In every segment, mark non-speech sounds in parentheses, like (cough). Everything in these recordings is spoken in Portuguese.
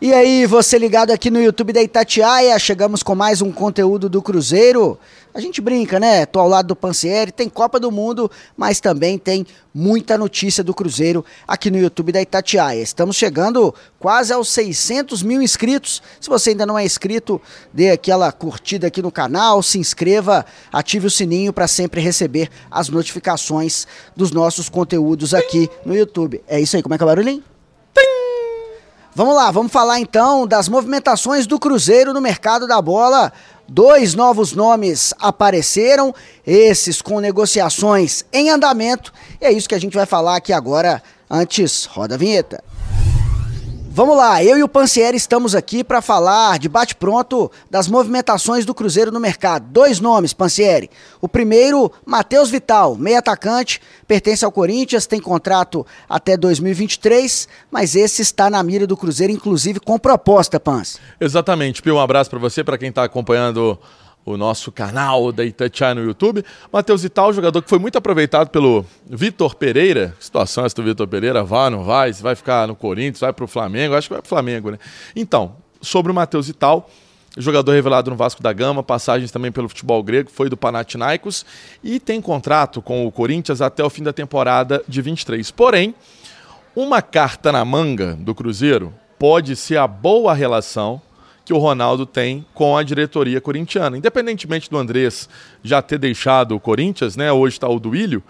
E aí, você ligado aqui no YouTube da Itatiaia, chegamos com mais um conteúdo do Cruzeiro. A gente brinca, né? Tô ao lado do Pansieri, tem Copa do Mundo, mas também tem muita notícia do Cruzeiro aqui no YouTube da Itatiaia. Estamos chegando quase aos 600 mil inscritos. Se você ainda não é inscrito, dê aquela curtida aqui no canal, se inscreva, ative o sininho para sempre receber as notificações dos nossos conteúdos aqui no YouTube. É isso aí, como é que é o barulhinho? Vamos lá, vamos falar então das movimentações do Cruzeiro no mercado da bola. Dois novos nomes apareceram, esses com negociações em andamento. E é isso que a gente vai falar aqui agora. Antes, roda a vinheta. Vamos lá, eu e o Pansieri estamos aqui para falar de bate-pronto das movimentações do Cruzeiro no mercado. Dois nomes, Pansieri. O primeiro, Matheus Vital, meio atacante, pertence ao Corinthians, tem contrato até 2023, mas esse está na mira do Cruzeiro, inclusive com proposta, Pans. Exatamente, Pio, um abraço para você, para quem está acompanhando o nosso canal da Itatiaia no YouTube. Matheus Ital, jogador que foi muito aproveitado pelo Vitor Pereira. Que situação é essa do Vitor Pereira? Vai, não vai? Se vai ficar no Corinthians, vai para o Flamengo? Acho que vai para o Flamengo, né? Então, sobre o Matheus Ital, jogador revelado no Vasco da Gama, passagens também pelo futebol grego, foi do Panathinaikos e tem contrato com o Corinthians até o fim da temporada de 23. Porém, uma carta na manga do Cruzeiro pode ser a boa relação que o Ronaldo tem com a diretoria corintiana. Independentemente do Andrés já ter deixado o Corinthians, né? Hoje está o Duílio,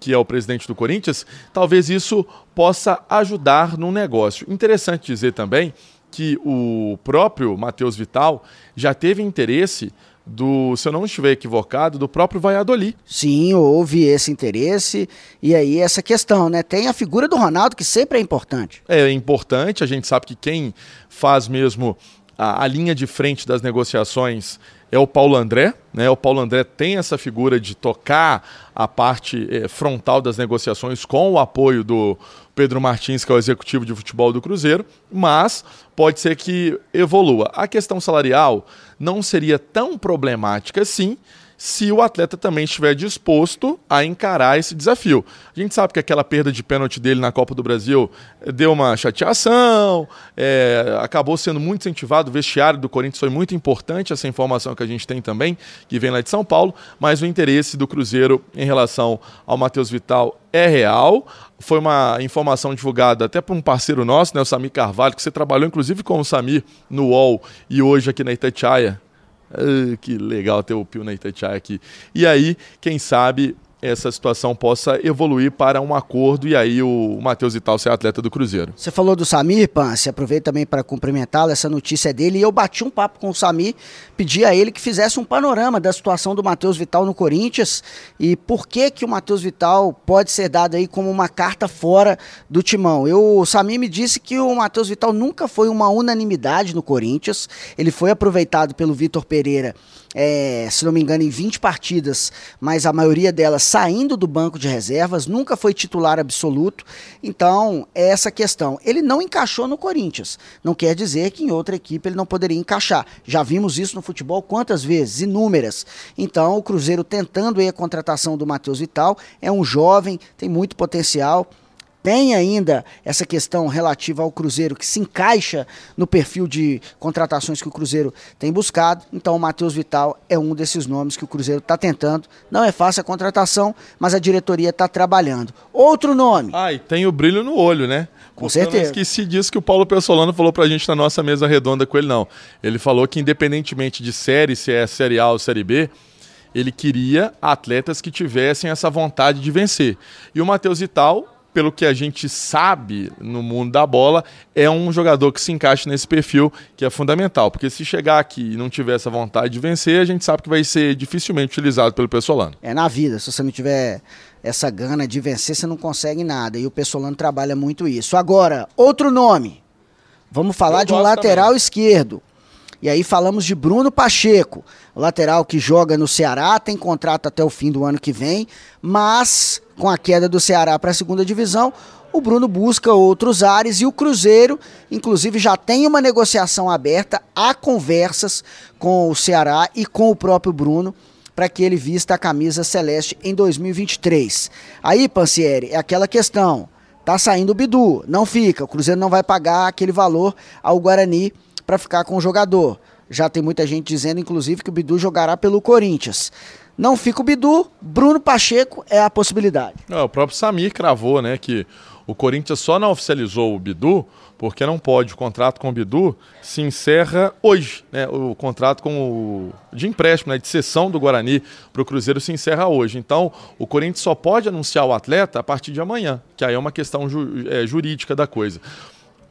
que é o presidente do Corinthians, talvez isso possa ajudar no negócio. Interessante dizer também que o próprio Matheus Vital já teve interesse do, se eu não estiver equivocado, do próprio Valladolid. Sim, houve esse interesse e aí essa questão, né? Tem a figura do Ronaldo que sempre é importante. É, é importante, a gente sabe que quem faz mesmo a, a linha de frente das negociações é o Paulo André. Né? O Paulo André tem essa figura de tocar a parte eh, frontal das negociações com o apoio do Pedro Martins, que é o executivo de futebol do Cruzeiro, mas pode ser que evolua. A questão salarial não seria tão problemática assim se o atleta também estiver disposto a encarar esse desafio. A gente sabe que aquela perda de pênalti dele na Copa do Brasil eh, deu uma chateação, é, acabou sendo muito incentivado. O vestiário do Corinthians foi muito importante, essa informação que a gente tem também, que vem lá de São Paulo, mas o interesse do Cruzeiro em relação ao Matheus Vital é real. Foi uma informação divulgada até por um parceiro nosso, né, o Samir Carvalho, que você trabalhou inclusive com o Samir no UOL e hoje aqui na Itatiaia, ah, que legal ter o Pio na Itatiaia aqui. E aí, quem sabe, essa situação possa evoluir para um acordo e aí o Matheus Ital ser atleta do Cruzeiro. Você falou do Samir, Pan, se aproveita também para cumprimentá-lo, essa notícia é dele, e eu bati um papo com o Samir, pedi a ele que fizesse um panorama da situação do Matheus Vital no Corinthians e por que que o Matheus Vital pode ser dado aí como uma carta fora do timão. Eu, o Samir me disse que o Matheus Vital nunca foi uma unanimidade no Corinthians, ele foi aproveitado pelo Vitor Pereira é, se não me engano, em 20 partidas, mas a maioria delas saindo do banco de reservas, nunca foi titular absoluto. Então, é essa questão. Ele não encaixou no Corinthians. Não quer dizer que em outra equipe ele não poderia encaixar. Já vimos isso no futebol quantas vezes? Inúmeras. Então, o Cruzeiro tentando a contratação do Matheus Vital, é um jovem, tem muito potencial tem ainda essa questão relativa ao Cruzeiro que se encaixa no perfil de contratações que o Cruzeiro tem buscado. Então o Matheus Vital é um desses nomes que o Cruzeiro está tentando. Não é fácil a contratação, mas a diretoria está trabalhando. Outro nome. Ah, e tem o brilho no olho, né? Com Porque certeza. Eu não esqueci disso que o Paulo Pessolano falou pra gente na nossa mesa redonda com ele, não. Ele falou que independentemente de série, se é Série A ou Série B, ele queria atletas que tivessem essa vontade de vencer. E o Matheus Vital pelo que a gente sabe no mundo da bola, é um jogador que se encaixa nesse perfil que é fundamental. Porque se chegar aqui e não tiver essa vontade de vencer, a gente sabe que vai ser dificilmente utilizado pelo Pessolano. É na vida, se você não tiver essa gana de vencer, você não consegue nada. E o Pessolano trabalha muito isso. Agora, outro nome. Vamos falar Eu de um lateral também. esquerdo. E aí falamos de Bruno Pacheco, lateral que joga no Ceará, tem contrato até o fim do ano que vem, mas com a queda do Ceará para a segunda divisão, o Bruno busca outros ares e o Cruzeiro, inclusive, já tem uma negociação aberta, há conversas com o Ceará e com o próprio Bruno para que ele vista a camisa celeste em 2023. Aí, Pansieri, é aquela questão. Tá saindo o Bidu, não fica. O Cruzeiro não vai pagar aquele valor ao Guarani para ficar com o jogador. Já tem muita gente dizendo, inclusive, que o Bidu jogará pelo Corinthians. Não fica o Bidu, Bruno Pacheco é a possibilidade. É, o próprio Samir cravou, né, que o Corinthians só não oficializou o Bidu porque não pode. O contrato com o Bidu se encerra hoje. Né? O contrato com o, de empréstimo, né? de cessão do Guarani para o Cruzeiro se encerra hoje. Então, o Corinthians só pode anunciar o atleta a partir de amanhã, que aí é uma questão ju, é, jurídica da coisa.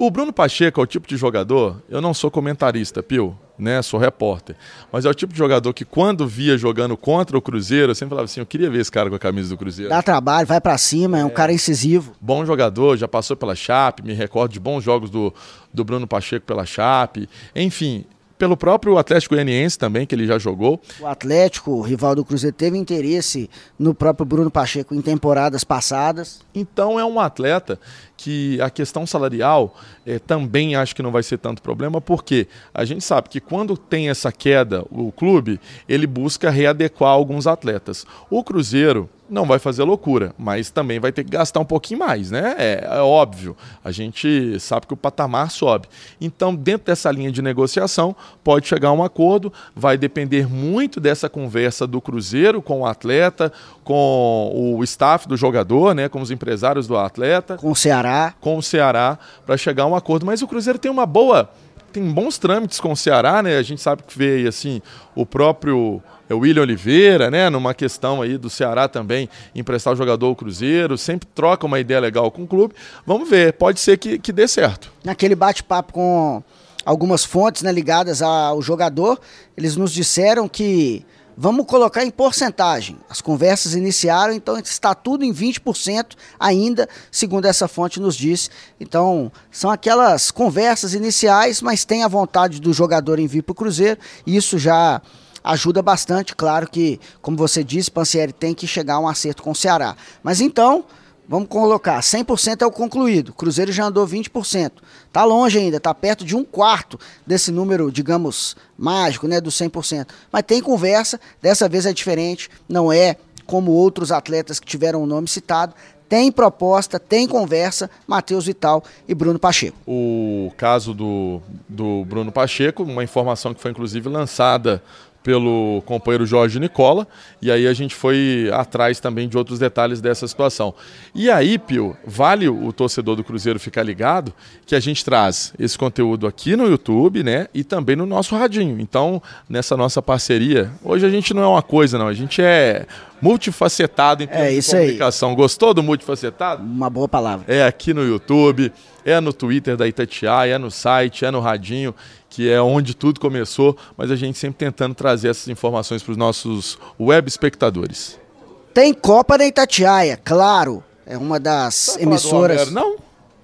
O Bruno Pacheco é o tipo de jogador, eu não sou comentarista, Pio, né? Sou repórter. Mas é o tipo de jogador que quando via jogando contra o Cruzeiro, eu sempre falava assim, eu queria ver esse cara com a camisa do Cruzeiro. Dá trabalho, vai para cima, é, é um cara incisivo. Bom jogador, já passou pela Chape, me recordo de bons jogos do, do Bruno Pacheco pela Chape. Enfim, pelo próprio Atlético Goianiense também, que ele já jogou. O Atlético, o rival do Cruzeiro, teve interesse no próprio Bruno Pacheco em temporadas passadas. Então é um atleta que a questão salarial eh, também acho que não vai ser tanto problema, porque a gente sabe que quando tem essa queda, o clube, ele busca readequar alguns atletas. O Cruzeiro não vai fazer loucura, mas também vai ter que gastar um pouquinho mais, né? É, é, óbvio. A gente sabe que o patamar sobe. Então, dentro dessa linha de negociação, pode chegar um acordo, vai depender muito dessa conversa do Cruzeiro com o atleta, com o staff do jogador, né, com os empresários do atleta, com o Ceará, com o Ceará para chegar a um acordo, mas o Cruzeiro tem uma boa tem bons trâmites com o Ceará, né? A gente sabe que veio assim o próprio é o William Oliveira, né? Numa questão aí do Ceará também, emprestar o jogador ao Cruzeiro, sempre troca uma ideia legal com o clube. Vamos ver, pode ser que, que dê certo. Naquele bate-papo com algumas fontes né, ligadas ao jogador, eles nos disseram que vamos colocar em porcentagem. As conversas iniciaram, então está tudo em 20% ainda, segundo essa fonte nos disse. Então, são aquelas conversas iniciais, mas tem a vontade do jogador em vir para o Cruzeiro, isso já ajuda bastante. Claro que, como você disse, Pancieri tem que chegar a um acerto com o Ceará. Mas então, vamos colocar, 100% é o concluído. Cruzeiro já andou 20%. Tá longe ainda, tá perto de um quarto desse número, digamos, mágico, né, do 100%. Mas tem conversa, dessa vez é diferente, não é como outros atletas que tiveram o nome citado, tem proposta, tem conversa, Matheus Vital e Bruno Pacheco. O caso do, do Bruno Pacheco, uma informação que foi inclusive lançada pelo companheiro Jorge Nicola, e aí a gente foi atrás também de outros detalhes dessa situação. E aí, Pio, vale o torcedor do Cruzeiro ficar ligado que a gente traz esse conteúdo aqui no YouTube, né, e também no nosso radinho. Então, nessa nossa parceria, hoje a gente não é uma coisa não, a gente é multifacetado em termos é, isso de comunicação. Aí. Gostou do multifacetado? Uma boa palavra. É aqui no YouTube, é no Twitter da Itatiaia, é no site, é no Radinho, que é onde tudo começou, mas a gente sempre tentando trazer essas informações para os nossos web espectadores. Tem Copa da Itatiaia, claro. É uma das tá emissoras. Não?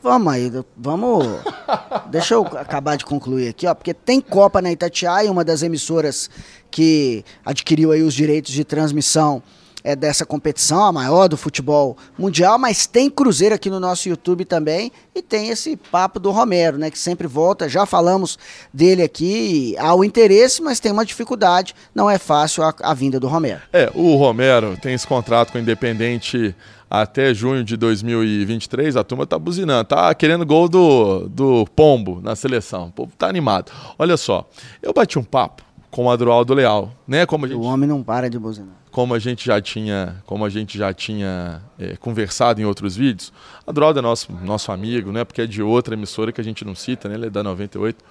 Vamos aí, vamos. (laughs) Deixa eu acabar de concluir aqui, ó, porque tem Copa na Itatiaia, uma das emissoras que adquiriu aí os direitos de transmissão é, dessa competição, a maior do futebol mundial, mas tem Cruzeiro aqui no nosso YouTube também e tem esse papo do Romero, né, que sempre volta, já falamos dele aqui, há o interesse, mas tem uma dificuldade, não é fácil a, a vinda do Romero. É, o Romero tem esse contrato com o Independente até junho de 2023, a turma tá buzinando, tá querendo gol do, do Pombo na seleção. O povo tá animado. Olha só, eu bati um papo com o Adroaldo Leal, né? Como gente... O homem não para de buzinar como a gente já tinha, como a gente já tinha é, conversado em outros vídeos, a Droda é nosso, nosso amigo, né? Porque é de outra emissora que a gente não cita, né? Ele é da 98.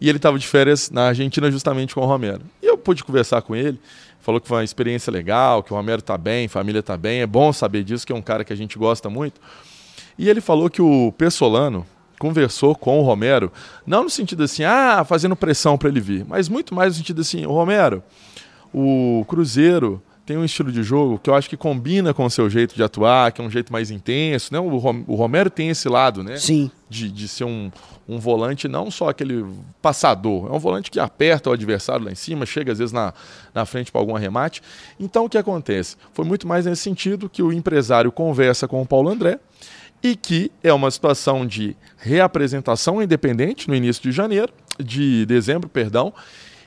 E ele estava de férias na Argentina justamente com o Romero. E eu pude conversar com ele, falou que foi uma experiência legal, que o Romero está bem, família está bem, é bom saber disso, que é um cara que a gente gosta muito. E ele falou que o Pessolano, conversou com o Romero, não no sentido assim, ah, fazendo pressão para ele vir, mas muito mais no sentido assim, o Romero, o Cruzeiro tem um estilo de jogo que eu acho que combina com o seu jeito de atuar, que é um jeito mais intenso, né? O, Romero tem esse lado, né? Sim. De, de ser um, um volante, não só aquele passador, é um volante que aperta o adversário lá em cima, chega às vezes na, na frente para algum arremate. Então o que acontece? Foi muito mais nesse sentido que o empresário conversa com o Paulo André e que é uma situação de reapresentação independente no início de janeiro, de dezembro, perdão.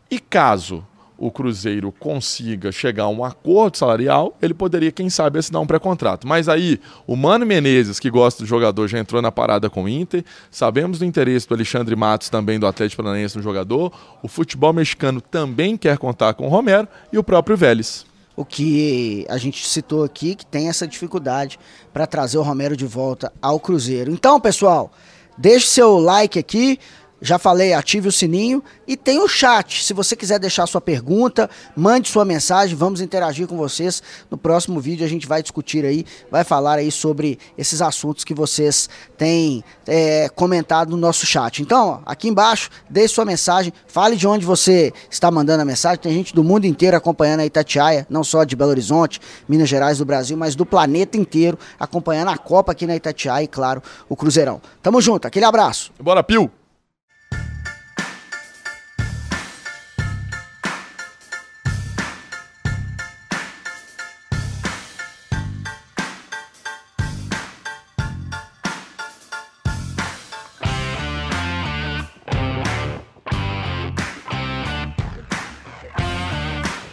E caso o Cruzeiro consiga chegar a um acordo salarial, ele poderia, quem sabe, assinar um pré-contrato. Mas aí, o Mano Menezes, que gosta do jogador, já entrou na parada com o Inter. Sabemos do interesse do Alexandre Matos, também do Atlético Paranaense, no jogador. O futebol mexicano também quer contar com o Romero e o próprio Vélez. O que a gente citou aqui, que tem essa dificuldade para trazer o Romero de volta ao Cruzeiro. Então, pessoal, deixe seu like aqui já falei, ative o sininho e tem o chat. Se você quiser deixar sua pergunta, mande sua mensagem, vamos interagir com vocês. No próximo vídeo a gente vai discutir aí, vai falar aí sobre esses assuntos que vocês têm é, comentado no nosso chat. Então, ó, aqui embaixo, deixe sua mensagem, fale de onde você está mandando a mensagem. Tem gente do mundo inteiro acompanhando a Itatiaia, não só de Belo Horizonte, Minas Gerais, do Brasil, mas do planeta inteiro acompanhando a Copa aqui na Itatiaia e, claro, o Cruzeirão. Tamo junto, aquele abraço. Bora, Pio!